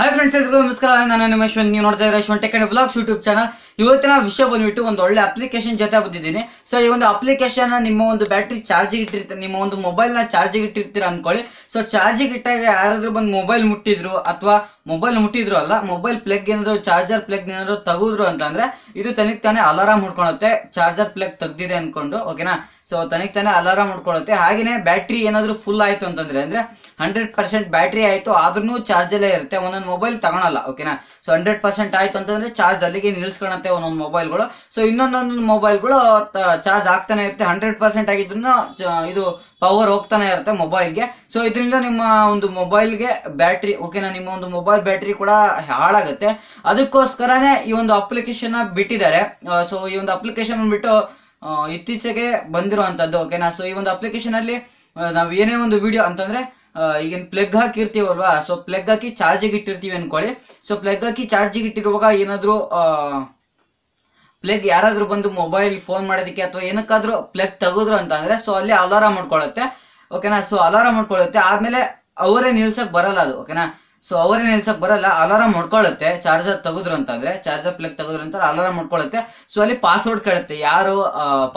hi friends ಎಲ್ಲರಿಗೂ ನಮಸ್ಕಾರ ನಾನು ನಿಮ್ಮ ನೀವು ನೋಡ್ತಾ ಇದ್ದೀರಾ Yashwant tech and blogs YouTube channel ಇವತ್ತಿನ ವಿಷಯ ಬಂದ್ಬಿಟ್ಟು ಒಂದು ಒಳ್ಳೆ ಅಪ್ಲಿಕೇಶನ್ ಜೊತೆ ಬಂದಿದ್ದೀನಿ ಸೊ ಈ ಒಂದು ಅಪ್ಲಿಕೇಶನ್ ನಿಮ್ಮ ಒಂದು ಬ್ಯಾಟ್ರಿ ಚಾರ್ಜ್ ಇಟ್ಟಿರ್ತ ನಿಮ್ಮ ಒಂದು ಮೊಬೈಲ್ ನ ಚಾರ್ಜಿಗೆ ಇಟ್ಟಿರ್ತೀರ ಅನ್ಕೊಳ್ಳಿ ಸೊ ಚಾರ್ಜಿಗೆ ಇಟ್ಟಾಗ ಯಾರಾದ್ರೂ ಬಂದು ಮೊಬೈಲ್ ಮುಟ್ಟಿದ್ರು ಅಥವಾ ಮೊಬೈಲ್ ಮುಟ್ಟಿದ್ರು ಅಲ್ಲ ಮೊಬೈಲ್ ಪ್ಲಗ್ ಏನಾದ್ರು ಚಾರ್ಜರ್ ಪ್ಲಗ್ ಏನಾದ್ರು ತಗುದ್ರು ಅಂತಂದ್ರೆ ಇದು ತನಿಗ್ ತಾನೇ ಅಲಾರಾಮ್ ಹುಡ್ಕೊಳುತ್ತೆ ಚಾರ್ಜರ್ ಪ್ಲಗ್ ತೆಗ್ದಿದೆ ಅನ್ಕೊಂಡು ಓಕೆನಾ ಸೊ ತನಿಗ್ ತಾನೇ ಅಲಾರಾಮ್ ಹುಡ್ಕೊಳುತ್ತೆ ಹಾಗೇನೆ ಬ್ಯಾಟ್ರಿ ಏನಾದ್ರು ಫುಲ್ ಆಯ್ತು ಅಂತಂದ್ರೆ ಅಂದ್ರೆ ಹಂಡ್ರೆಡ್ ಪರ್ಸೆಂಟ್ ಬ್ಯಾಟ್ರಿ ಆಯ್ತು ಆದ್ರೂ ಚಾರ್ಜಲ್ಲೇ ಇರುತ್ತೆ ಒಂದೊಂದು ಮೊಬೈಲ್ ತಗೊಳಲ್ಲ ಓಕೆನಾ ಸೊ ಹಂಡ್ರೆಡ್ ಪರ್ಸೆಂಟ್ ಆಯ್ತು ಅಂತಂದ್ರೆ ಚಾರ್ಜ್ ಅಲ್ಲಿಗೆ ನಿಲ್ಸ್ಕೊಳತ್ತೆ ಇರುತ್ತೆ ಒಂದೊಂದು ಮೊಬೈಲ್ಗಳು ಸೊ ಇನ್ನೊಂದೊಂದು ಮೊಬೈಲ್ಗಳು ಚಾರ್ಜ್ ಆಗ್ತಾನೆ ಇರುತ್ತೆ ಹಂಡ್ರೆಡ್ ಪರ್ಸೆಂಟ್ ಆಗಿದ್ರೂ ಇದು ಪವರ್ ಹೋಗ್ತಾನೆ ಇರುತ್ತೆ ಮೊಬೈಲ್ಗೆ ಸೊ ಇದರಿಂದ ನಿಮ್ಮ ಒಂದು ಮೊಬೈಲ್ಗೆ ಬ್ಯಾಟ್ರಿ ಓಕೆನಾ ನಿಮ್ಮ ಒಂದು ಮೊಬೈಲ್ ಬ್ಯಾಟ್ರಿ ಕೂಡ ಹಾಳಾಗುತ್ತೆ ಅದಕ್ಕೋಸ್ಕರನೇ ಈ ಒಂದು ಅಪ್ಲಿಕೇಶನ್ ಬಿಟ್ಟಿದ್ದಾರೆ ಸೊ ಈ ಒಂದು ಅಪ್ಲಿಕೇಶನ್ ಬಿಟ್ಟು ಇತ್ತೀಚೆಗೆ ಬಂದಿರುವಂಥದ್ದು ಓಕೆನಾ ಸೊ ಈ ಒಂದು ಅಪ್ಲಿಕೇಶನ್ ಅಲ್ಲಿ ನಾವು ಏನೇ ಒಂದು ವಿಡಿಯೋ ಅಂತಂದ್ರೆ ಈಗೇನು ಪ್ಲಗ್ ಹಾಕಿರ್ತೀವಲ್ವಾ ಸೊ ಪ್ಲಗ್ ಹಾಕಿ ಚಾರ್ಜಿಗೆ ಇಟ್ಟಿರ್ತೀವಿ ಅನ್ಕೊಳ್ಳಿ ಸೊ ಪ್ಲಗ್ ಹಾಕಿ ಚಾರ್ಜಿಗೆ ಇಟ್ಟಿರುವಾಗ ಏನಾದರೂ ಪ್ಲಗ್ ಯಾರಾದ್ರೂ ಬಂದು ಮೊಬೈಲ್ ಫೋನ್ ಮಾಡೋದಕ್ಕೆ ಅಥವಾ ಏನಕ್ಕಾದ್ರೂ ಪ್ಲಗ್ ತಗೋದ್ರು ಅಂತ ಅಂದ್ರೆ ಸೊ ಅಲ್ಲಿ ಅಲಾರಾಮ್ ಮಾಡ್ಕೊಳ್ಳುತ್ತೆ ಓಕೆನಾ ಸೊ ಅಲಾರಾಮ್ ಮಾಡ್ಕೊಳ್ಳುತ್ತೆ ಆದ್ಮೇಲೆ ಅವರೇ ನಿಲ್ಸಕ್ ಬರಲ್ಲ ಅದು ಓಕೆನಾ ಸೊ ಅವರೇ ನಿಲ್ಸಕ್ ಬರಲ್ಲ ಅಲಾರಾಮ್ ಹೊಡ್ಕೊಳ್ಳುತ್ತೆ ಚಾರ್ಜರ್ ತೆಗೆದ್ರು ಅಂತಂದ್ರೆ ಚಾರ್ಜರ್ ಪ್ಲಗ್ ತೆಗೆದ್ರು ಅಂತ ಅಲಾರಾಮ್ ಹೊಡ್ಕೊಳ್ಳುತ್ತೆ ಸೊ ಅಲ್ಲಿ ಪಾಸ್ವರ್ಡ್ ಕೇಳುತ್ತೆ ಯಾರು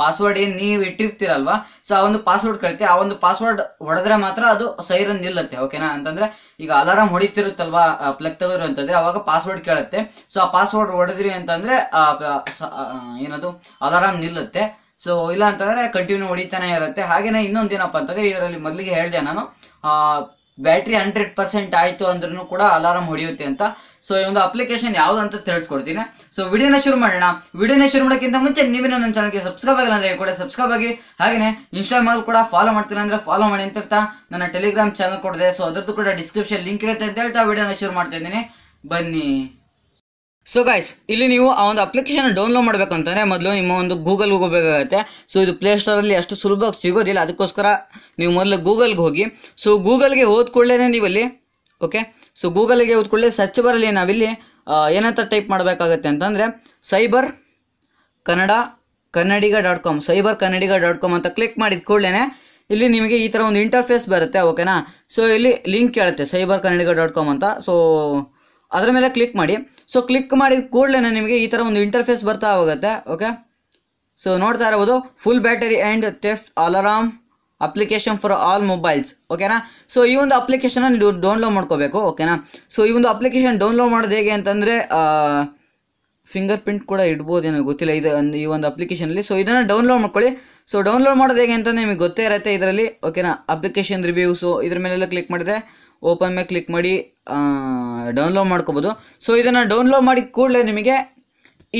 ಪಾಸ್ವರ್ಡ್ ಏನ್ ನೀವು ಇಟ್ಟಿರ್ತೀರಲ್ವಾ ಸೊ ಆ ಒಂದು ಪಾಸ್ವರ್ಡ್ ಕೇಳುತ್ತೆ ಆ ಒಂದು ಪಾಸ್ವರ್ಡ್ ಹೊಡೆದ್ರೆ ಮಾತ್ರ ಅದು ಸೈರನ್ ನಿಲ್ಲುತ್ತೆ ಓಕೆನಾ ಅಂತಂದ್ರೆ ಈಗ ಅಲಾರಾಮ್ ಹೊಡಿತಿರುತ್ತಲ್ವಾ ಪ್ಲಗ್ ತೆಗೆದ್ರು ಅಂತಂದ್ರೆ ಅವಾಗ ಪಾಸ್ವರ್ಡ್ ಕೇಳುತ್ತೆ ಸೊ ಆ ಪಾಸ್ವರ್ಡ್ ಹೊಡೆದ್ರಿ ಅಂತಂದ್ರೆ ಏನದು ಅಲಾರಾಮ್ ನಿಲ್ಲುತ್ತೆ ಸೊ ಇಲ್ಲ ಅಂತಂದ್ರೆ ಕಂಟಿನ್ಯೂ ಹೊಡಿತಾನೆ ಇರುತ್ತೆ ಹಾಗೇನೆ ಇನ್ನೊಂದೇನಪ್ಪ ಅಂತಂದ್ರೆ ಇದರಲ್ಲಿ ಮೊದಲಿಗೆ ಹೇಳಿದೆ ನಾನು ಬ್ಯಾಟ್ರಿ ಹಂಡ್ರೆಡ್ ಪರ್ಸೆಂಟ್ ಆಯಿತು ಅಂದ್ರೂ ಕೂಡ ಅಲಾರಾಮ್ ಹೊಡೆಯುತ್ತೆ ಅಂತ ಸೊ ಈ ಒಂದು ಅಪ್ಲಿಕೇಶನ್ ಯಾವ್ದು ಅಂತ ತಿಳಿಸ್ಕೊಡ್ತೀನಿ ಸೊ ವಿಡಿಯೋನ ಶುರು ಮಾಡೋಣ ವಿಡಿಯೋನ ಶುರು ಮಾಡೋಕ್ಕಿಂತ ಮುಂಚೆ ನೀವೇ ನನ್ನ ಚಾನಲ್ಗೆ ಸಬ್ಸ್ಕ್ರೈಬ್ ಆಗಿಲ್ಲ ಅಂದ್ರೆ ಕೂಡ ಸಬ್ಸ್ಕ್ರೈಬ್ ಆಗಿ ಹಾಗೆಯೇ ಇನ್ಸ್ಟಾಗ್ರಾಮಲ್ಲಿ ಕೂಡ ಫಾಲೋ ಮಾಡ್ತೀನಿ ಅಂದ್ರೆ ಫಾಲೋ ಮಾಡಿ ಅಂತ ನನ್ನ ಟೆಲಿಗ್ರಾಮ್ ಚಾನಲ್ ಕೊಡಿದೆ ಸೊ ಅದ್ರದ್ದು ಕೂಡ ಡಿಸ್ಕ್ರಿಪ್ಷನ್ ಲಿಂಕ್ ಇರುತ್ತೆ ಅಂತ ಹೇಳ್ತಾ ವಿಡಿಯೋನ ಶುರು ಮಾಡ್ತಾ ಇದ್ದೀನಿ ಬನ್ನಿ ಸೊ ಗೈಸ್ ಇಲ್ಲಿ ನೀವು ಆ ಒಂದು ಅಪ್ಲಿಕೇಶನ್ ಡೌನ್ಲೋಡ್ ಮಾಡಬೇಕಂತಂದರೆ ಮೊದಲು ನಿಮ್ಮ ಒಂದು ಗೂಗಲ್ಗೆ ಹೋಗಬೇಕಾಗುತ್ತೆ ಸೊ ಇದು ಪ್ಲೇಸ್ಟೋರಲ್ಲಿ ಅಷ್ಟು ಸುಲಭವಾಗಿ ಸಿಗೋದಿಲ್ಲ ಅದಕ್ಕೋಸ್ಕರ ನೀವು ಮೊದಲು ಗೂಗಲ್ಗೆ ಹೋಗಿ ಸೊ ಗೂಗಲ್ಗೆ ಓದ್ಕೊಳ್ಳೇನೆ ನೀವು ನೀವಲ್ಲಿ ಓಕೆ ಸೊ ಗೂಗಲ್ಗೆ ಓದ್ಕೊಳ್ಳಿ ಸರ್ಚ್ ಬರಲಿ ನಾವಿಲ್ಲಿ ಏನಂತ ಟೈಪ್ ಮಾಡಬೇಕಾಗತ್ತೆ ಅಂತಂದರೆ cyber Kannada Kannadiga dot com cyber Kannadiga dot com ಅಂತ ಕ್ಲಿಕ್ ಮಾಡಿದ ಕೂಡಲೇ ಇಲ್ಲಿ ನಿಮಗೆ ಈ ಥರ ಒಂದು ಇಂಟರ್ಫೇಸ್ ಬರುತ್ತೆ ಓಕೆನಾ ಸೊ ಇಲ್ಲಿ ಲಿಂಕ್ ಕೇಳುತ್ತೆ ಸೈಬರ್ ಕನ್ನಡಿಗ ಡಾಟ್ ಕಾಮ್ ಅಂತ ಸೊ ಅದರ ಮೇಲೆ ಕ್ಲಿಕ್ ಮಾಡಿ ಸೊ ಕ್ಲಿಕ್ ಮಾಡಿದ ಕೂಡಲೇ ನಿಮಗೆ ಈ ಥರ ಒಂದು ಇಂಟರ್ಫೇಸ್ ಬರ್ತಾ ಹೋಗುತ್ತೆ ಓಕೆ ಸೊ ನೋಡ್ತಾ ಇರಬಹುದು full battery and theft alarm application for all mobiles ಓಕೆನಾ ಸೊ ಈ ಒಂದು ಅಪ್ಲಿಕೇಶನ್ ನೀವು ಡೌನ್ಲೋಡ್ ಮಾಡ್ಕೋಬೇಕು ಓಕೆನಾ ಸೊ ಈ ಒಂದು ಅಪ್ಲಿಕೇಶನ್ ಡೌನ್ಲೋಡ್ ಮಾಡೋದು ಹೇಗೆ ಅಂತಂದರೆ ಫಿಂಗರ್ ಪ್ರಿಂಟ್ ಕೂಡ ಇಡ್ಬೋದೇನೋ ಗೊತ್ತಿಲ್ಲ ಇದು ಈ ಒಂದು ಅಪ್ಲಿಕೇಶನಲ್ಲಿ ಸೊ ಇದನ್ನು ಡೌನ್ಲೋಡ್ ಮಾಡ್ಕೊಳ್ಳಿ ಸೊ ಡೌನ್ಲೋಡ್ ಮಾಡೋದು ಹೇಗೆ ಅಂತ ನಿಮಗೆ ಗೊತ್ತೇ ಇರುತ್ತೆ ಇದರಲ್ಲಿ ಓಕೆನಾ ಅಪ್ಲಿಕೇಶನ್ ರಿವ್ಯೂಸು ಇದ್ರ ಮೇಲೆಲ್ಲ ಕ್ಲಿಕ್ ಮಾಡಿದರೆ ಓಪನ್ ಮೇಲೆ ಕ್ಲಿಕ್ ಮಾಡಿ ಡೌನ್ಲೋಡ್ ಮಾಡ್ಕೋಬೋದು ಸೊ ಇದನ್ನು ಡೌನ್ಲೋಡ್ ಮಾಡಿ ಕೂಡಲೇ ನಿಮಗೆ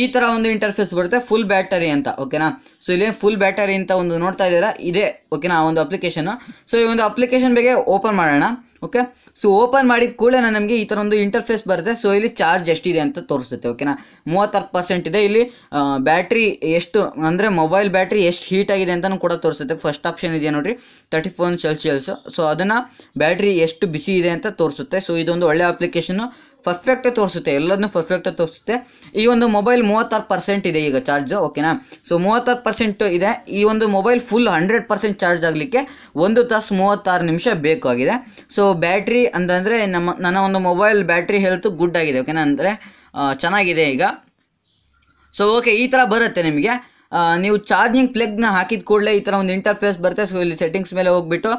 ಈ ಥರ ಒಂದು ಇಂಟರ್ಫೇಸ್ ಬರುತ್ತೆ ಫುಲ್ ಬ್ಯಾಟರಿ ಅಂತ ಓಕೆನಾ ಸೊ ಇಲ್ಲಿ ಫುಲ್ ಬ್ಯಾಟರಿ ಅಂತ ಒಂದು ನೋಡ್ತಾ ಇದ್ದೀರಾ ಇದೇ ಓಕೆನಾ ಒಂದು ಅಪ್ಲಿಕೇಶನ್ ಸೊ ಈ ಒಂದು ಅಪ್ಲಿಕೇಶನ್ ಬಗ್ಗೆ ಓಪನ್ ಮಾಡೋಣ ಓಕೆ ಸೊ ಓಪನ್ ಮಾಡಿದ ಕೂಡಲೇ ನಮಗೆ ಈ ಥರ ಒಂದು ಇಂಟರ್ಫೇಸ್ ಬರುತ್ತೆ ಸೊ ಇಲ್ಲಿ ಚಾರ್ಜ್ ಎಷ್ಟಿದೆ ಅಂತ ತೋರಿಸುತ್ತೆ ಓಕೆನಾ ಮೂವತ್ತಾರು ಪರ್ಸೆಂಟ್ ಇದೆ ಇಲ್ಲಿ ಬ್ಯಾಟ್ರಿ ಎಷ್ಟು ಅಂದರೆ ಮೊಬೈಲ್ ಬ್ಯಾಟ್ರಿ ಎಷ್ಟು ಹೀಟ್ ಆಗಿದೆ ಅಂತಲೂ ಕೂಡ ತೋರಿಸುತ್ತೆ ಫಸ್ಟ್ ಆಪ್ಷನ್ ಇದೆ ನೋಡಿ ತರ್ಟಿ ಫೋನ್ ಸೆಲ್ಸಿಯಲ್ಸು ಸೊ ಅದನ್ನು ಬ್ಯಾಟ್ರಿ ಎಷ್ಟು ಬಿಸಿ ಇದೆ ಅಂತ ತೋರಿಸುತ್ತೆ ಸೊ ಇದೊಂದು ಒಳ್ಳೆಯ ಅಪ್ಲಿಕೇಶನ್ನು ಪರ್ಫೆಕ್ಟ್ ತೋರಿಸುತ್ತೆ ಎಲ್ಲದನ್ನೂ ಪರ್ಫೆಕ್ಟ್ ತೋರಿಸುತ್ತೆ ಈ ಒಂದು ಮೊಬೈಲ್ ಮೂವತ್ತಾರು ಪರ್ಸೆಂಟ್ ಇದೆ ಈಗ ಚಾರ್ಜು ಓಕೆನಾ ಸೊ ಮೂವತ್ತಾರು ಪರ್ಸೆಂಟು ಇದೆ ಈ ಒಂದು mobile full hundred percent charge ಆಗಲಿಕ್ಕೆ ಒಂದು ತಾಸು ಮೂವತ್ತಾರು ನಿಮಿಷ ಬೇಕಾಗಿದೆ ಸೊ ಬ್ಯಾಟ್ರಿ ಅಂತಂದರೆ ನಮ್ಮ ನನ್ನ ಒಂದು ಮೊಬೈಲ್ ಬ್ಯಾಟ್ರಿ ಹೆಲ್ತ್ ಗುಡ್ ಆಗಿದೆ ಓಕೆನಾ ಅಂದರೆ ಚೆನ್ನಾಗಿದೆ ಈಗ ಸೊ ಓಕೆ ಈ ಥರ ಬರುತ್ತೆ ನಿಮಗೆ ನೀವು ಚಾರ್ಜಿಂಗ್ ಪ್ಲಗ್ನ ಹಾಕಿದ ಕೂಡಲೇ ಈ ಥರ ಒಂದು ಇಂಟರ್ಫೇಸ್ ಬರುತ್ತೆ ಸೊ ಇಲ್ಲಿ ಸೆಟ್ಟಿಂಗ್ಸ್ ಮೇಲೆ ಹೋಗ್ಬಿಟ್ಟು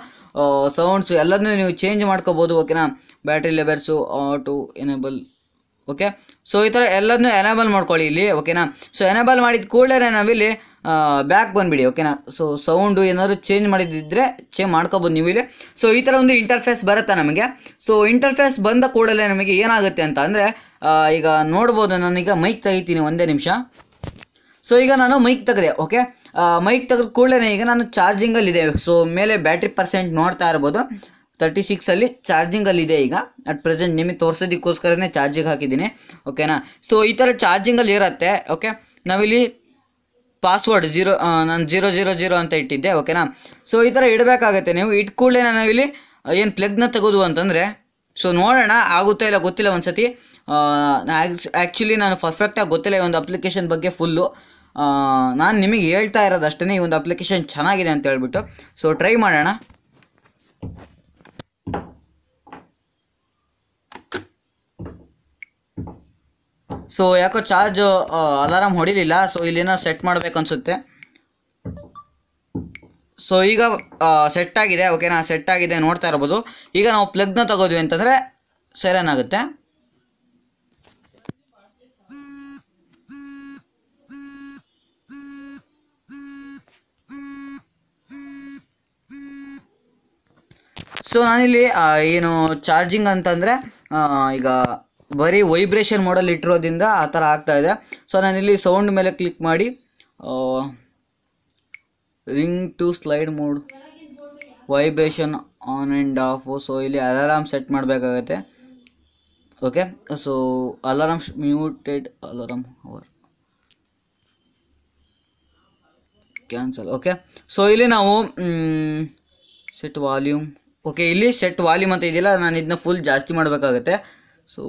ಸೌಂಡ್ಸು ಎಲ್ಲದನ್ನೂ ನೀವು ಚೇಂಜ್ ಮಾಡ್ಕೋಬೋದು ಓಕೆನಾ battery levels to enable okay so ಈ ಥರ ಎಲ್ಲದನ್ನೂ ಎನೇಬಲ್ ಮಾಡ್ಕೊಳ್ಳಿ ಇಲ್ಲಿ ಓಕೆನಾ ಸೊ ಎನೇಬಲ್ ಮಾಡಿದ ಕೂಡಲೇ ನಾವಿಲ್ಲಿ ಬ್ಯಾಕ್ ಬಂದುಬಿಡಿ ಓಕೆನಾ ಸೊ ಸೌಂಡು ಏನಾದರೂ ಚೇಂಜ್ ಮಾಡಿದ್ದಿದ್ರೆ ಚೇಂಜ್ ಮಾಡ್ಕೋಬೋದು ನೀವು ಇಲ್ಲಿ ಸೊ ಈ ಥರ ಒಂದು ಇಂಟರ್ಫೇಸ್ ಬರುತ್ತೆ ನಮಗೆ ಸೊ ಇಂಟರ್ಫೇಸ್ ಬಂದ ಕೂಡಲೇ ನಮಗೆ ಏನಾಗುತ್ತೆ ಅಂತ ಅಂದರೆ ಈಗ ನೋಡ್ಬೋದು ನಾನೀಗ ಮೈಕ್ ತೆಗಿತೀನಿ ಒಂದೇ ನಿಮಿಷ ಸೊ ಈಗ ನಾನು ಮೈಕ್ ತೆಗೆದೆ ಓಕೆ ಮೈಕ್ ತೆಗೆದ ಕೂಡಲೇ ಈಗ ನಾನು ಚಾರ್ಜಿಂಗಲ್ಲಿದೆ ಸೊ ಮೇಲೆ ಬ್ಯಾಟ್ರಿ ಪರ್ಸೆಂಟ್ ನೋಡ್ತಾ ಇರ್ಬೋದು ತರ್ಟಿ ಸಿಕ್ಸಲ್ಲಿ ಚಾರ್ಜಿಂಗಲ್ಲಿದೆ ಈಗ ಅಟ್ ಪ್ರೆಸೆಂಟ್ ನಿಮಗೆ ತೋರಿಸೋದಕ್ಕೋಸ್ಕರನೇ ಚಾರ್ಜಿಗೆ ಹಾಕಿದ್ದೀನಿ ಓಕೆನಾ ಸೊ ಈ ಥರ ಚಾರ್ಜಿಂಗಲ್ಲಿ ಇರುತ್ತೆ ಓಕೆ ನಾವಿಲ್ಲಿ ಪಾಸ್ವರ್ಡ್ ಜೀರೋ ನಾನು ಜೀರೋ ಜೀರೋ ಜೀರೋ ಅಂತ ಇಟ್ಟಿದ್ದೆ ಓಕೆನಾ ಸೊ ಈ ಥರ ಇಡಬೇಕಾಗತ್ತೆ ನೀವು ಇಟ್ ಕೂಡಲೇ ನಾವಿಲ್ಲಿ ಏನು ಪ್ಲಗ್ನ ತೆಗೆದು ಅಂತಂದರೆ ಸೊ ನೋಡೋಣ ಆಗುತ್ತಾ ಇಲ್ಲ ಗೊತ್ತಿಲ್ಲ ಒಂದು ಸತಿ ಆ್ಯಕ್ಚುಲಿ ನಾನು ಪರ್ಫೆಕ್ಟಾಗಿ ಗೊತ್ತಿಲ್ಲ ಈ ಒಂದು ಅಪ್ಲಿಕೇಶನ್ ಬಗ್ಗೆ ಫುಲ್ಲು ನಾನು ನಿಮಗೆ ಹೇಳ್ತಾ ಇರೋದಷ್ಟೇ ಈ ಒಂದು ಅಪ್ಲಿಕೇಶನ್ ಚೆನ್ನಾಗಿದೆ ಅಂತ ಹೇಳ್ಬಿಟ್ಟು ಸೊ ಟ್ರೈ ಮಾಡೋಣ ಸೊ ಯಾಕೋ ಚಾರ್ಜ್ ಅಲಾರಾಮ್ ಹೊಡಿಲಿಲ್ಲ ಸೊ ಇಲ್ಲಿನ ಸೆಟ್ ಮಾಡಬೇಕು ಅನಿಸುತ್ತೆ ಸೊ ಈಗ ಸೆಟ್ ಆಗಿದೆ ಓಕೆನಾ ಸೆಟ್ ಆಗಿದೆ ನೋಡ್ತಾ ಇರ್ಬೋದು ಈಗ ನಾವು ಪ್ಲಗ್ನ ತಗೋದ್ವಿ ಅಂತಂದರೆ ಸೆರನ್ ಆಗುತ್ತೆ ಸೊ ನಾನಿಲ್ಲಿ ಏನು ಚಾರ್ಜಿಂಗ್ ಅಂತಂದರೆ ಈಗ ಬರೀ ವೈಬ್ರೇಷನ್ ಮಾಡಲ್ ಇಟ್ಟಿರೋದ್ರಿಂದ ಆ ಥರ ಆಗ್ತಾಯಿದೆ ಸೊ ನಾನಿಲ್ಲಿ ಸೌಂಡ್ ಮೇಲೆ ಕ್ಲಿಕ್ ಮಾಡಿ ring to slide mode vibration on and off so ಇಲ್ಲಿ ಅಲಾರಾಮ್ ಸೆಟ್ ಮಾಡಬೇಕಾಗತ್ತೆ okay so alarm muted alarm hour cancel okay so ಇಲ್ಲಿ ನಾವು ಸೆಟ್ ವಾಲ್ಯೂಮ್ ಓಕೆ ಇಲ್ಲಿ ಸೆಟ್ ವಾಲ್ಯೂಮ್ ಅಂತ ಇದೆಯಲ್ಲ ನಾನು ಇದನ್ನ ಫುಲ್ ಜಾಸ್ತಿ ಮಾಡಬೇಕಾಗತ್ತೆ ಸೊ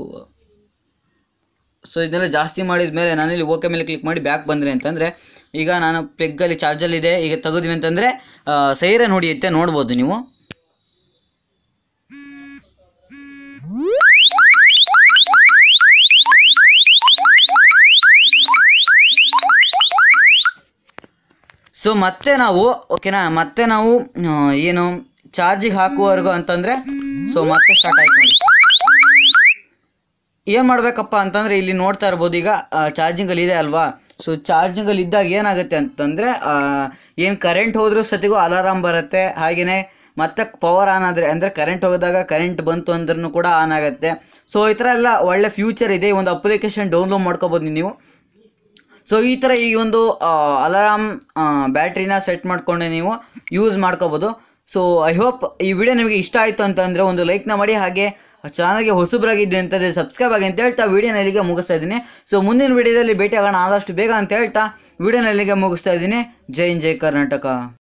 ಸೊ ಇದನ್ನೆಲ್ಲ ಜಾಸ್ತಿ ಮಾಡಿದ ಮೇಲೆ ನಾನಿಲ್ಲಿ ಓಕೆ ಮೇಲೆ ಕ್ಲಿಕ್ ಮಾಡಿ ಬ್ಯಾಕ್ ಬಂದರೆ ಅಂತಂದರೆ ಈಗ ನಾನು ಪ್ಲೆಗ್ಗಲ್ಲಿ ಚಾರ್ಜಲ್ಲಿದೆ ಈಗ ತೆಗೆದ್ವಿ ಅಂತಂದರೆ ಸೈರನ್ ನೋಡಿಯತ್ತೆ ನೋಡ್ಬೋದು ನೀವು ಸೊ ಮತ್ತೆ ನಾವು ಓಕೆನಾ ಮತ್ತೆ ನಾವು ಏನು ಚಾರ್ಜಿಗೆ ಹಾಕುವವರೆಗೂ ಅಂತಂದರೆ ಸೊ ಮತ್ತೆ ಸ್ಟಾರ್ಟ್ ಆಯ್ತು ನೋಡಿ ಏನು ಮಾಡಬೇಕಪ್ಪ ಅಂತಂದರೆ ಇಲ್ಲಿ ನೋಡ್ತಾ ಇರ್ಬೋದು ಈಗ ಚಾರ್ಜಿಂಗಲ್ಲಿ ಇದೆ ಅಲ್ವಾ ಸೊ ಚಾರ್ಜಿಂಗಲ್ಲಿ ಇದ್ದಾಗ ಏನಾಗುತ್ತೆ ಅಂತಂದರೆ ಏನು ಕರೆಂಟ್ ಹೋದರೂ ಸತಿಗೂ ಅಲಾರಾಮ್ ಬರುತ್ತೆ ಹಾಗೆಯೇ ಮತ್ತೆ ಪವರ್ ಆನ್ ಆದರೆ ಅಂದರೆ ಕರೆಂಟ್ ಹೋದಾಗ ಕರೆಂಟ್ ಬಂತು ಅಂದ್ರೂ ಕೂಡ ಆನ್ ಆಗುತ್ತೆ ಸೊ ಈ ಥರ ಎಲ್ಲ ಒಳ್ಳೆ ಫ್ಯೂಚರ್ ಇದೆ ಒಂದು ಅಪ್ಲಿಕೇಶನ್ ಡೌನ್ಲೋಡ್ ಮಾಡ್ಕೋಬೋದು ನೀವು ಸೊ ಈ ಥರ ಈ ಒಂದು ಅಲಾರಾಮ್ ಬ್ಯಾಟ್ರಿನ ಸೆಟ್ ಮಾಡಿಕೊಂಡು ನೀವು ಯೂಸ್ ಮಾಡ್ಕೋಬೋದು ಸೊ ಐ ಹೋಪ್ ಈ ವಿಡಿಯೋ ನಿಮಗೆ ಇಷ್ಟ ಆಯಿತು ಅಂತಂದರೆ ಒಂದು ಲೈಕ್ನ ಮಾಡಿ ಹಾಗೆ ಚಾನಲ್ಗೆ ಹೊಸಬ್ರಾಗಿದ್ದೆ ಅಂತಂದರೆ ಸಬ್ಸ್ಕ್ರೈಬ್ ಆಗಿ ಅಂತ ಹೇಳ್ತಾ ವಿಡಿಯೋನ ಇಲ್ಲಿಗೆ ಮುಗಿಸ್ತಾ ಇದ್ದೀನಿ ಸೊ ಮುಂದಿನ ವಿಡಿಯೋದಲ್ಲಿ ಭೇಟಿ ಆಗೋಣ ಆದಷ್ಟು ಬೇಗ ಅಂತ ಹೇಳ್ತಾ ವಿಡಿಯೋನ ಇಲ್ಲಿಗೆ ಮುಗಿಸ್ತಾ ಇದ್ದೀನಿ ಜೈ ಜೈ ಕರ್ನಾಟಕ